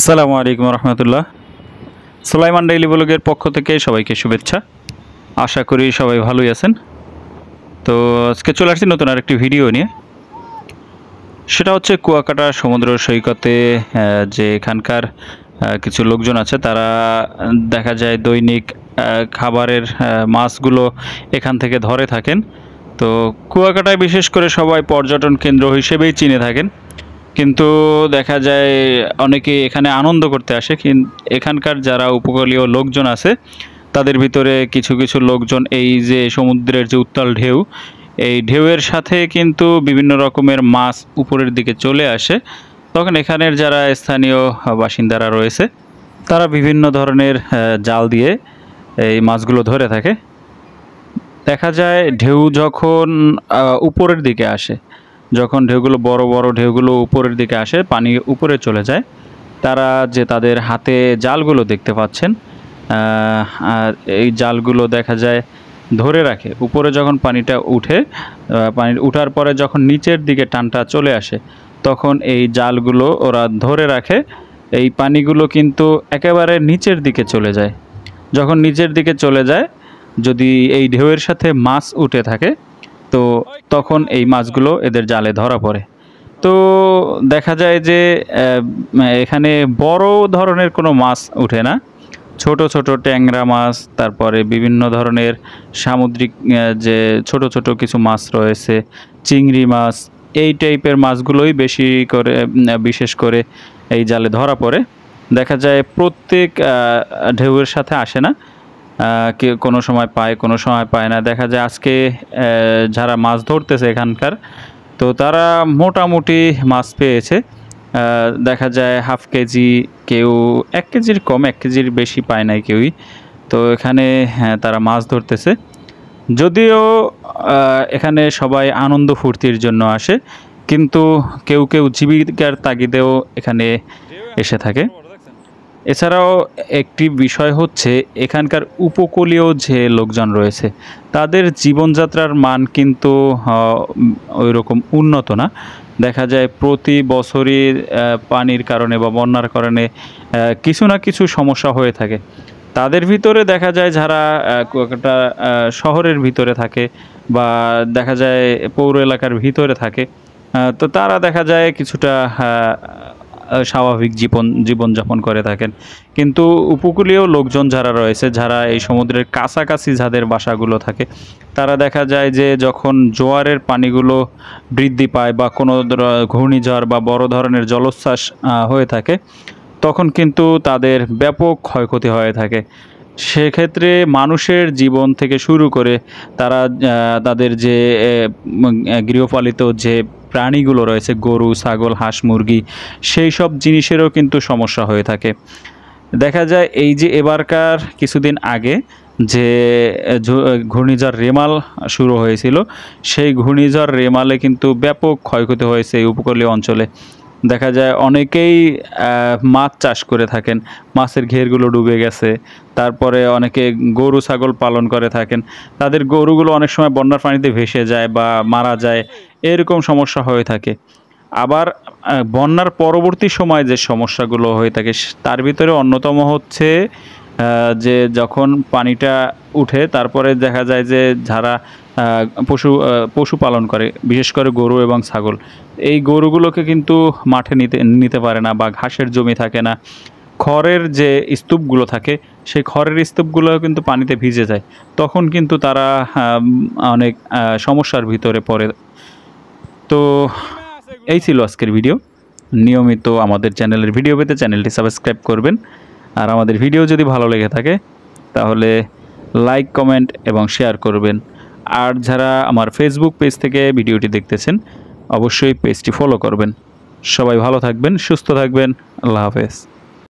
আসসালামু আলাইকুম রহমতুল্লাহ সোলাইমান ডেইলি ব্লগের পক্ষ থেকে সবাইকে শুভেচ্ছা আশা করি সবাই ভালোই আছেন তো আজকে চলে আসছি নতুন আরেকটি ভিডিও নিয়ে সেটা হচ্ছে কুয়াকাটা সমুদ্র সৈকতে যে এখানকার কিছু লোকজন আছে তারা দেখা যায় দৈনিক খাবারের মাছগুলো এখান থেকে ধরে থাকেন তো কুয়াকাটায় বিশেষ করে সবাই পর্যটন কেন্দ্র হিসেবেই চিনে থাকেন কিন্তু দেখা যায় অনেকে এখানে আনন্দ করতে আসে কিন্তু এখানকার যারা উপকূলীয় লোকজন আছে তাদের ভিতরে কিছু কিছু লোকজন এই যে সমুদ্রের যে উত্তাল ঢেউ এই ঢেউয়ের সাথে কিন্তু বিভিন্ন রকমের মাছ উপরের দিকে চলে আসে তখন এখানের যারা স্থানীয় বাসিন্দারা রয়েছে তারা বিভিন্ন ধরনের জাল দিয়ে এই মাছগুলো ধরে থাকে দেখা যায় ঢেউ যখন উপরের দিকে আসে যখন ঢেউগুলো বড় বড় ঢেউগুলো উপরের দিকে আসে পানি উপরে চলে যায় তারা যে তাদের হাতে জালগুলো দেখতে পাচ্ছেন আর এই জালগুলো দেখা যায় ধরে রাখে উপরে যখন পানিটা উঠে পানি উঠার পরে যখন নিচের দিকে টানটা চলে আসে তখন এই জালগুলো ওরা ধরে রাখে এই পানিগুলো কিন্তু একেবারে নিচের দিকে চলে যায় যখন নিচের দিকে চলে যায় যদি এই ঢেউয়ের সাথে মাছ উঠে থাকে তো তখন এই মাছগুলো এদের জালে ধরা পড়ে তো দেখা যায় যে এখানে বড় ধরনের কোনো মাছ উঠে না ছোট ছোট ট্যাংরা মাছ তারপরে বিভিন্ন ধরনের সামুদ্রিক যে ছোট ছোট কিছু মাছ রয়েছে চিংড়ি মাছ এই টাইপের মাছগুলোই বেশি করে বিশেষ করে এই জালে ধরা পড়ে দেখা যায় প্রত্যেক ঢেউয়ের সাথে আসে না কোনো সময় পায় কোনো সময় পায় না দেখা যায় আজকে যারা মাছ ধরতেছে এখানকার তো তারা মোটামুটি মাছ পেয়েছে দেখা যায় হাফ কেজি কেউ এক কেজির কম এক কেজির বেশি পায় নাই কেউই তো এখানে হ্যাঁ, তারা মাছ ধরতেছে যদিও এখানে সবাই আনন্দ ফুর্তির জন্য আসে কিন্তু কেউ কেউ জীবিকার তাগিদেও এখানে এসে থাকে এছাড়াও একটি বিষয় হচ্ছে এখানকার উপকূলীয় যে লোকজন রয়েছে তাদের জীবনযাত্রার মান কিন্তু ওই রকম উন্নত না দেখা যায় প্রতি বছরই পানির কারণে বা বন্যার কারণে কিছু না কিছু সমস্যা হয়ে থাকে তাদের ভিতরে দেখা যায় যারা একটা শহরের ভিতরে থাকে বা দেখা যায় পৌর এলাকার ভিতরে থাকে তো তারা দেখা যায় কিছুটা স্বাভাবিক জীবন জীবনযাপন করে থাকেন কিন্তু উপকূলীয় লোকজন যারা রয়েছে যারা এই সমুদ্রের কাছাকাছি যাদের বাসাগুলো থাকে তারা দেখা যায় যে যখন জোয়ারের পানিগুলো বৃদ্ধি পায় বা কোনো ঘূর্ণিঝড় বা বড় ধরনের জলোচ্ছ্বাস হয়ে থাকে তখন কিন্তু তাদের ব্যাপক ক্ষয়ক্ষতি হয়ে থাকে সেক্ষেত্রে মানুষের জীবন থেকে শুরু করে তারা তাদের যে গৃহপালিত যে প্রাণীগুলো রয়েছে গরু ছাগল হাঁস মুরগি সেই সব জিনিসেরও কিন্তু সমস্যা হয়ে থাকে দেখা যায় এই যে এবারকার কিছুদিন আগে যে ঘূর্ণিঝড় রেমাল শুরু হয়েছিল সেই ঘূর্ণিঝড় রেমালে কিন্তু ব্যাপক ক্ষয়ক্ষতি হয়েছে এই উপকূলীয় অঞ্চলে দেখা যায় অনেকেই মাছ চাষ করে থাকেন মাছের ঘেরগুলো ডুবে গেছে তারপরে অনেকে গরু ছাগল পালন করে থাকেন তাদের গরুগুলো অনেক সময় বন্যার পানিতে ভেসে যায় বা মারা যায় এরকম সমস্যা হয়ে থাকে আবার বন্যার পরবর্তী সময় যে সমস্যাগুলো হয়ে থাকে তার ভিতরে অন্যতম হচ্ছে যে যখন পানিটা উঠে তারপরে দেখা যায় যে যারা পশু পশু পালন করে বিশেষ করে গরু এবং ছাগল এই গরুগুলোকে কিন্তু মাঠে নিতে নিতে পারে না বা ঘাসের জমি থাকে না খড়ের যে স্তূপগুলো থাকে সেই খড়ের স্তূপগুলো কিন্তু পানিতে ভিজে যায় তখন কিন্তু তারা অনেক সমস্যার ভিতরে পড়ে তো এই ছিল আজকের ভিডিও নিয়মিত আমাদের চ্যানেলের ভিডিও পেতে চ্যানেলটি সাবস্ক্রাইব করবেন আর আমাদের ভিডিও যদি ভালো লেগে থাকে তাহলে লাইক কমেন্ট এবং শেয়ার করবেন আর যারা আমার ফেসবুক পেজ থেকে ভিডিওটি দেখতেছেন অবশ্যই পেজটি ফলো করবেন সবাই ভালো থাকবেন সুস্থ থাকবেন আল্লাহ হাফেজ